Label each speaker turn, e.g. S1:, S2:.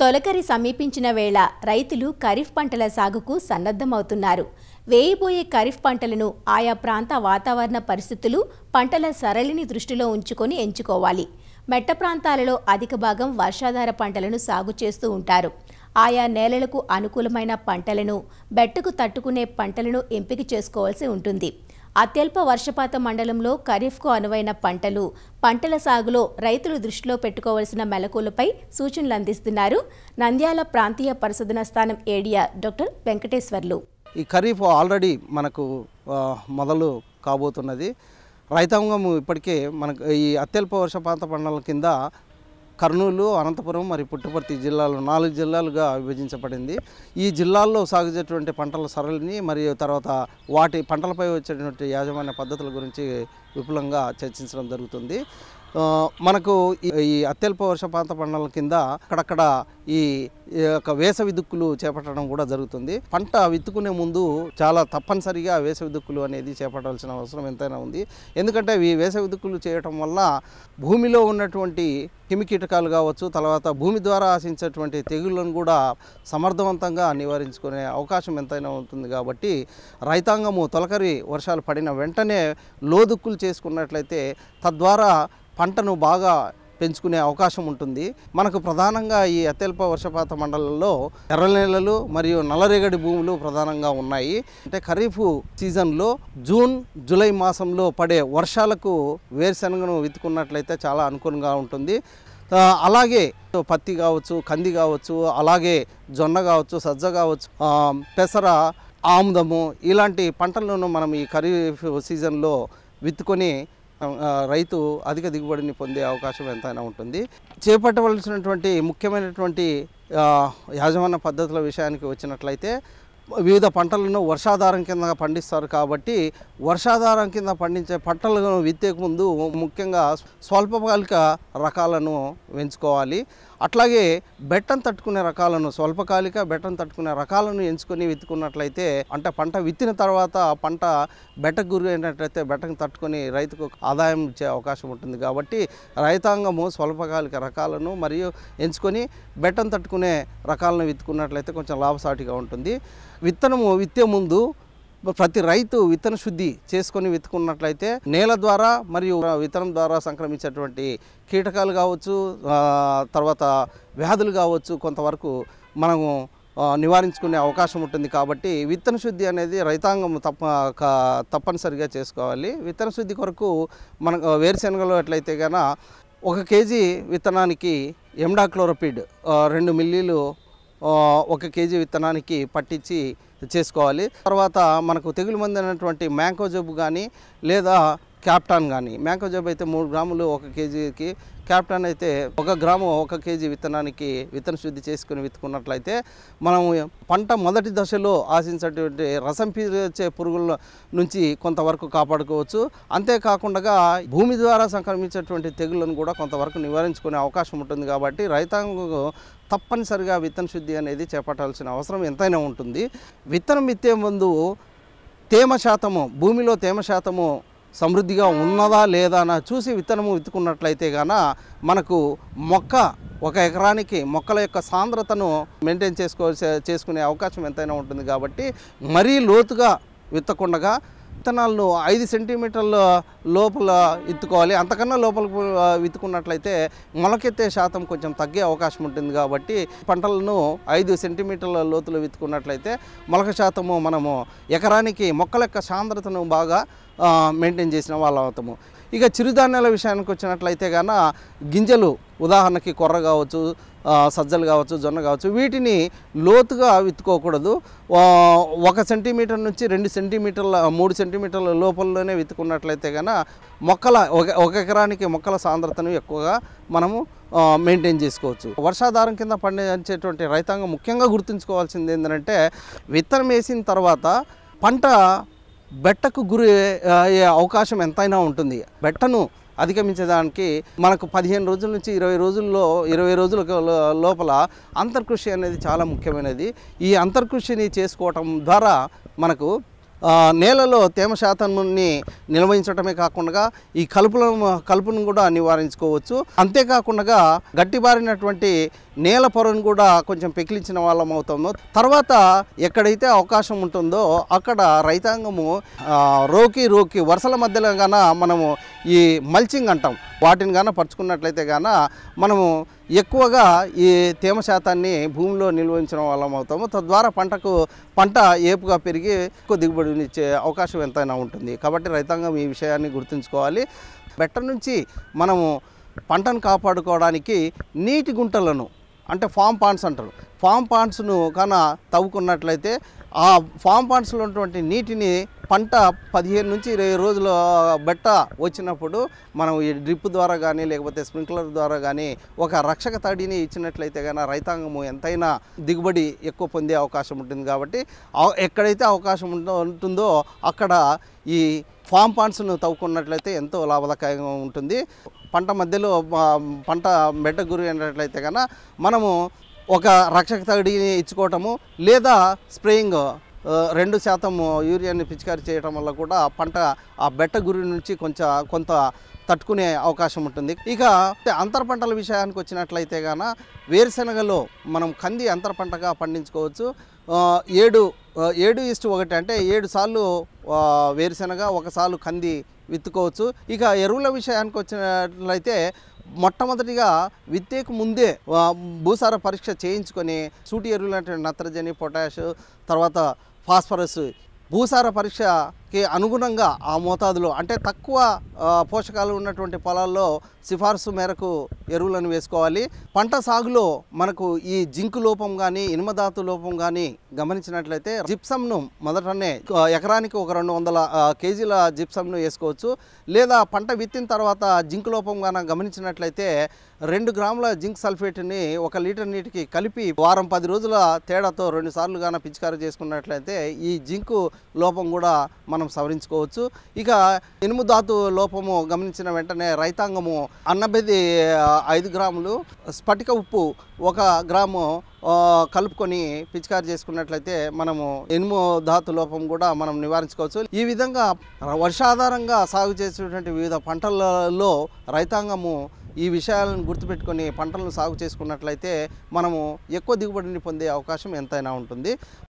S1: తొలకరి సమీపించిన వేళ రైతులు ఖరీఫ్ పంటల సాగుకు సన్నద్ధమవుతున్నారు వేయబోయే ఖరీఫ్ పంటలను ఆయా ప్రాంత వాతావరణ పరిస్థితులు పంటల సరళిని దృష్టిలో ఉంచుకొని ఎంచుకోవాలి మెట్ట ప్రాంతాలలో అధిక భాగం వర్షాధార పంటలను సాగు చేస్తూ ఉంటారు ఆయా నేలలకు అనుకూలమైన పంటలను బెట్టకు తట్టుకునే పంటలను ఎంపిక చేసుకోవాల్సి ఉంటుంది అత్యల్ప వర్షపాత మండలంలో ఖరీఫ్కు అనువైన పంటలు పంటల సాగులో రైతులు దృష్టిలో పెట్టుకోవలసిన మెలకులపై సూచనలు అందిస్తున్నారు నంద్యాల ప్రాంతీయ పరిశోధన స్థానం ఏడియా డాక్టర్ వెంకటేశ్వర్లు ఈ ఖరీఫ్ ఆల్రెడీ మనకు మొదలు కాబోతున్నది రైతాంగం ఇప్పటికే మనకు ఈ అత్యల్ప వర్షపాత పంటల కింద కర్నూలు అనంతపురం మరి పుట్టపర్తి జిల్లాలు నాలుగు జిల్లాలుగా విభజించబడింది ఈ జిల్లాల్లో సాగుచేటువంటి పంటల సరళిని మరియు తర్వాత వాటి పంటలపై వచ్చేటువంటి యాజమాన్య పద్ధతుల గురించి విపులంగా చర్చించడం జరుగుతుంది మనకు ఈ అత్యల్ప వర్షపాత పంటల కింద అక్కడక్కడ ఈ యొక్క వేసవి దుక్కులు చేపట్టడం కూడా జరుగుతుంది పంట విత్తుకునే ముందు చాలా తప్పనిసరిగా వేసవి దుక్కులు అనేది చేపట్టాల్సిన అవసరం ఎంతైనా ఉంది ఎందుకంటే ఈ వేసవి దుక్కులు చేయటం వల్ల భూమిలో ఉన్నటువంటి కిమి కీటకాలు కావచ్చు తర్వాత భూమి ద్వారా ఆశించేటువంటి తెగుళ్ళను కూడా సమర్థవంతంగా నివారించుకునే అవకాశం ఎంతైనా ఉంటుంది కాబట్టి రైతాంగము తొలకరి వర్షాలు పడిన వెంటనే లోదుక్కులు చేసుకున్నట్లయితే తద్వారా పంటను బాగా పెంచుకునే అవకాశం ఉంటుంది మనకు ప్రధానంగా ఈ అత్యల్ప వర్షపాత మండలంలో ఎర్ర నేలలు మరియు నల్లరేగడి భూములు ప్రధానంగా ఉన్నాయి అంటే ఖరీఫ్ సీజన్లో జూన్ జూలై మాసంలో పడే వర్షాలకు వేరుశనగను విత్తుకున్నట్లయితే చాలా అనుకూలంగా ఉంటుంది అలాగే పత్తి కావచ్చు కంది కావచ్చు అలాగే జొన్న కావచ్చు సజ్జ కావచ్చు పెసర ఆముదము ఇలాంటి పంటలను మనం ఈ ఖరీఫ్ సీజన్లో విత్తుకొని రైతు అధిక దిగుబడిని పొందే అవకాశం ఎంతైనా ఉంటుంది చేపట్టవలసినటువంటి ముఖ్యమైనటువంటి యాజమాన్య పద్ధతుల విషయానికి వచ్చినట్లయితే వివిధ పంటలను వర్షాధారం కింద పండిస్తారు కాబట్టి వర్షాధారం కింద పండించే పంటలను విత్తేకు ముందు ముఖ్యంగా స్వల్పకాలిక రకాలను పెంచుకోవాలి అట్లాగే బెట్టం తట్టుకునే రకాలను స్వల్పకాలిక బెట్టం తట్టుకునే రకాలను ఎంచుకొని విత్తుకున్నట్లయితే అంటే పంట విత్తిన తర్వాత పంట బెట్టకు గురి అయినట్లయితే బెట్టకు తట్టుకొని రైతుకు ఆదాయం ఇచ్చే అవకాశం ఉంటుంది కాబట్టి రైతాంగము స్వల్పకాలిక రకాలను మరియు ఎంచుకొని బెట్టం తట్టుకునే రకాలను విత్తుకున్నట్లయితే కొంచెం లాభసాటిగా ఉంటుంది విత్తనము విత్తే ముందు ప్రతి రైతు విత్తన శుద్ధి చేసుకొని విత్తుకున్నట్లయితే నేల ద్వారా మరియు విత్తనం ద్వారా సంక్రమించేటువంటి కీటకాలు కావచ్చు తర్వాత వ్యాధులు కావచ్చు కొంతవరకు మనము నివారించుకునే అవకాశం ఉంటుంది కాబట్టి విత్తన శుద్ధి అనేది రైతాంగం తప్ప తప్పనిసరిగా చేసుకోవాలి విత్తన శుద్ధి కొరకు మన వేరుశెనగలు ఎట్లయితే కన ఒక కేజీ విత్తనానికి ఎండాక్లోరోపిడ్ రెండు మిల్లీలు ఒక కేజీ విత్తనానికి పట్టించి చేసుకోవాలి తర్వాత మనకు తెగులు మందు అనేటువంటి మ్యాంకో జబ్బు కానీ లేదా క్యాప్టాన్ కానీ మ్యాంగో జాబ్ అయితే మూడు గ్రాములు ఒక కేజీకి క్యాప్టాన్ అయితే ఒక గ్రాము ఒక కేజీ విత్తనానికి విత్తన శుద్ధి చేసుకుని విత్తుకున్నట్లయితే మనం పంట మొదటి దశలో ఆశించేటువంటి రసం పీచే పురుగుల నుంచి కొంతవరకు కాపాడుకోవచ్చు అంతేకాకుండా భూమి ద్వారా సంక్రమించేటువంటి తెగులను కూడా కొంతవరకు నివారించుకునే అవకాశం ఉంటుంది కాబట్టి రైతాంగం తప్పనిసరిగా విత్తన శుద్ధి అనేది చేపట్టాల్సిన అవసరం ఎంతైనా ఉంటుంది విత్తనం విత్తే ముందు తేమ శాతము భూమిలో తేమ శాతము సమృద్ధిగా ఉన్నదా లేదా అని చూసి విత్తనము విత్తుకున్నట్లయితే గాన మనకు మొక్క ఒక ఎకరానికి మొక్కల యొక్క సాంద్రతను మెయింటైన్ చేసుకో చేసుకునే అవకాశం ఎంతైనా ఉంటుంది కాబట్టి మరీ లోతుగా విత్తకుండగా విత్తనాలను ఐదు సెంటీమీటర్ల లోపల ఎత్తుకోవాలి అంతకన్నా లోపల విత్తుకున్నట్లయితే మొలకెత్తే శాతం కొంచెం తగ్గే అవకాశం ఉంటుంది కాబట్టి పంటలను ఐదు సెంటీమీటర్ల లోతులు విత్తుకున్నట్లయితే మొలక శాతము మనము ఎకరానికి మొక్కల యొక్క సాంద్రతను బాగా మెయింటైన్ చేసిన వాళ్ళ అవుతాము ఇక చిరుధాన్యాల విషయానికి వచ్చినట్లయితే కన గింజలు ఉదాహరణకి కొర్ర కావచ్చు సజ్జలు కావచ్చు జొన్న కావచ్చు వీటిని లోతుగా విత్తుకోకూడదు ఒక సెంటీమీటర్ నుంచి రెండు సెంటీమీటర్ల మూడు సెంటీమీటర్ల లోపలలోనే విత్తుకున్నట్లయితే కన మొక్కల ఒక ఒక ఎకరానికి మొక్కల సాంద్రతను ఎక్కువగా మనము మెయింటైన్ చేసుకోవచ్చు వర్షాధారం కింద పండించేటువంటి రైతాంగం ముఖ్యంగా గుర్తుంచుకోవాల్సింది ఏంటంటే విత్తనం వేసిన తర్వాత పంట బెట్టకు గురి అయ్యే అవకాశం ఎంతైనా ఉంటుంది బెట్టను అధిగమించడానికి మనకు పదిహేను రోజుల నుంచి ఇరవై రోజుల్లో ఇరవై రోజుల లోపల అంతర్కృషి అనేది చాలా ముఖ్యమైనది ఈ అంతర్కృషిని చేసుకోవటం ద్వారా మనకు నేలలో తేమ శాతాన్ని నిర్వహించడమే కాకుండా ఈ కలుపులను కలుపును కూడా నివారించుకోవచ్చు అంతేకాకుండా గట్టిబారినటువంటి నేల పొరను కూడా కొంచెం పెకిలించిన వాళ్ళం అవుతాము తర్వాత ఎక్కడైతే అవకాశం ఉంటుందో అక్కడ రైతాంగము రోకి రోకి వరుసల మధ్యలో గాన మనము ఈ మల్చింగ్ అంటాం వాటిని గాన పరుచుకున్నట్లయితే గాన మనము ఎక్కువగా ఈ తేమ శాతాన్ని భూమిలో నిల్వించడం వల్ల అవుతాము తద్వారా పంటకు పంట ఏపుగా పెరిగి ఎక్కువ దిగుబడినిచ్చే అవకాశం ఎంతైనా ఉంటుంది కాబట్టి రైతాంగం ఈ విషయాన్ని గుర్తుంచుకోవాలి బెట్ట నుంచి మనము పంటను కాపాడుకోవడానికి నీటి గుంటలను అంటే ఫామ్ పాండ్స్ అంటారు ఫామ్ పాండ్స్ను కన తవ్వుకున్నట్లయితే ఆ ఫామ్ పాండ్స్లో ఉన్నటువంటి నీటిని పంట పదిహేను నుంచి ఇరవై రోజుల బెట్ట వచ్చినప్పుడు మనం ఈ డ్రిప్ ద్వారా కానీ లేకపోతే స్ప్రింక్లర్ ద్వారా కానీ ఒక రక్షక తడిని ఇచ్చినట్లయితే కానీ రైతాంగము ఎంతైనా దిగుబడి ఎక్కువ పొందే అవకాశం ఉంటుంది కాబట్టి ఎక్కడైతే అవకాశం ఉంటుందో అక్కడ ఈ ఫామ్ పాండ్స్ను తవ్వుకున్నట్లయితే ఎంతో లాభదాయకంగా ఉంటుంది పంట మధ్యలో పంట మెడ్డ గురి అయినట్లయితే కన్నా మనము ఒక రక్షక తగిడిని ఇచ్చుకోవటము లేదా స్ప్రేయింగ్ రెండు శాతం యూరియాని పిచికారి చేయడం వల్ల కూడా పంట ఆ బెట్ట గురి నుంచి కొంచెం కొంత తట్టుకునే అవకాశం ఉంటుంది ఇక అంతర పంటల విషయానికి వచ్చినట్లయితే గాన వేరుశనగలో మనం కంది అంతర పంటగా పండించుకోవచ్చు ఏడు ఏడు ఇస్టు ఒకటి అంటే ఏడు సార్లు వేరుశనగ ఒకసార్లు కంది విత్తుకోవచ్చు ఇక ఎరువుల విషయానికి వచ్చినట్లయితే మొట్టమొదటిగా విత్తేకు ముందే భూసార పరీక్ష చేయించుకొని సూటి ఎరువులు అంటే నత్రజని పొటాష్ తర్వాత ఫాస్ఫరస్ భూసార పరీక్ష కి అనుగుణంగా ఆ మోతాదులో అంటే తక్కువ పోషకాలు ఉన్నటువంటి పొలాల్లో సిఫార్సు మేరకు ఎరువులను వేసుకోవాలి పంట సాగులో మనకు ఈ జింకు లోపం కానీ ఇనుమధాతు లోపం కానీ గమనించినట్లయితే జిప్సమ్ను మొదటనే ఎకరానికి ఒక రెండు వందల కేజీల జిప్సమ్ను వేసుకోవచ్చు లేదా పంట విత్తిన తర్వాత జింకు లోపం కానీ గమనించినట్లయితే రెండు గ్రాముల జింక్ సల్ఫేట్ని ఒక లీటర్ నీటికి కలిపి వారం పది రోజుల తేడాతో రెండు సార్లు గాన పిచికారీ చేసుకున్నట్లయితే ఈ జింకు లోపం కూడా మనం సవరించుకోవచ్చు ఇక ఇనుము ధాతు లోపము గమనించిన వెంటనే రైతాంగము అన్నబెది ఐదు గ్రాములు స్ఫటిక ఉప్పు ఒక గ్రాము కలుపుకొని పిచికారి చేసుకున్నట్లయితే మనము ఇనుము ధాతు లోపం కూడా మనం నివారించుకోవచ్చు ఈ విధంగా వర్షాధారంగా సాగు చేసేటువంటి వివిధ పంటలలో రైతాంగము ఈ విషయాలను గుర్తుపెట్టుకొని పంటలను సాగు చేసుకున్నట్లయితే మనము ఎక్కువ దిగుబడిని పొందే అవకాశం ఎంతైనా ఉంటుంది